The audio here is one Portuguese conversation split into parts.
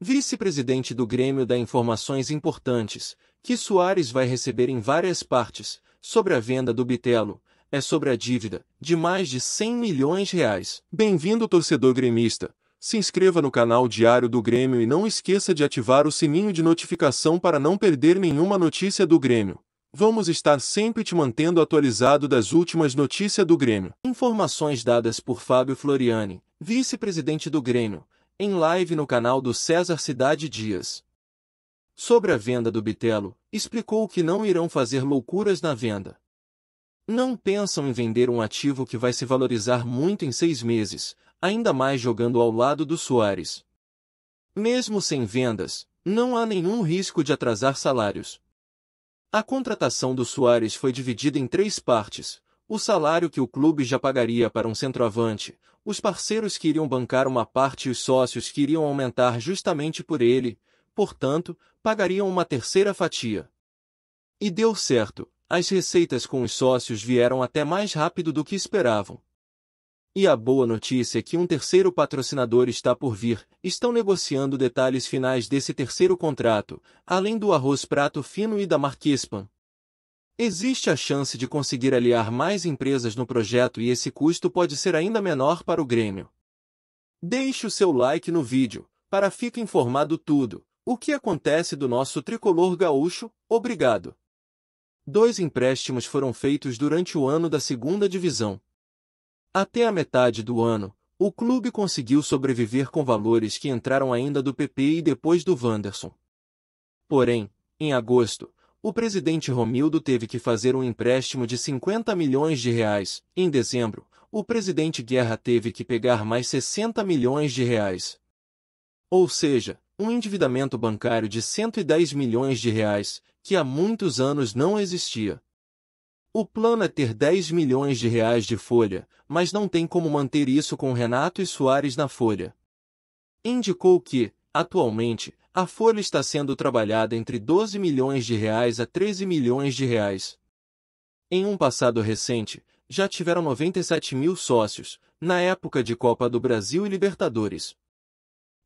vice-presidente do Grêmio dá informações importantes, que Soares vai receber em várias partes, sobre a venda do Bitelo, é sobre a dívida, de mais de 100 milhões de reais. Bem-vindo torcedor gremista, se inscreva no canal Diário do Grêmio e não esqueça de ativar o sininho de notificação para não perder nenhuma notícia do Grêmio. Vamos estar sempre te mantendo atualizado das últimas notícias do Grêmio. Informações dadas por Fábio Floriani, vice-presidente do Grêmio, em live no canal do César Cidade Dias. Sobre a venda do Bitelo, explicou que não irão fazer loucuras na venda. Não pensam em vender um ativo que vai se valorizar muito em seis meses, ainda mais jogando ao lado do Soares. Mesmo sem vendas, não há nenhum risco de atrasar salários. A contratação do Soares foi dividida em três partes, o salário que o clube já pagaria para um centroavante, os parceiros que iriam bancar uma parte e os sócios que iriam aumentar justamente por ele, portanto, pagariam uma terceira fatia. E deu certo, as receitas com os sócios vieram até mais rápido do que esperavam. E a boa notícia é que um terceiro patrocinador está por vir, estão negociando detalhes finais desse terceiro contrato, além do arroz prato fino e da Marquespan, Existe a chance de conseguir aliar mais empresas no projeto e esse custo pode ser ainda menor para o Grêmio. Deixe o seu like no vídeo, para ficar informado tudo, o que acontece do nosso tricolor gaúcho, obrigado. Dois empréstimos foram feitos durante o ano da segunda divisão. Até a metade do ano, o clube conseguiu sobreviver com valores que entraram ainda do PP e depois do Wanderson. Porém, em agosto, o presidente Romildo teve que fazer um empréstimo de 50 milhões de reais. Em dezembro, o presidente Guerra teve que pegar mais 60 milhões de reais. Ou seja, um endividamento bancário de 110 milhões de reais, que há muitos anos não existia. O plano é ter 10 milhões de reais de folha, mas não tem como manter isso com Renato e Soares na folha. Indicou que, atualmente, a folha está sendo trabalhada entre 12 milhões de reais a 13 milhões de reais. Em um passado recente, já tiveram 97 mil sócios, na época de Copa do Brasil e Libertadores.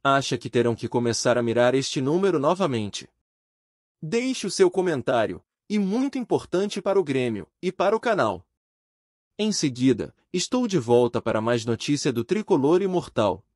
Acha que terão que começar a mirar este número novamente? Deixe o seu comentário, e muito importante para o Grêmio e para o canal. Em seguida, estou de volta para mais notícia do Tricolor Imortal.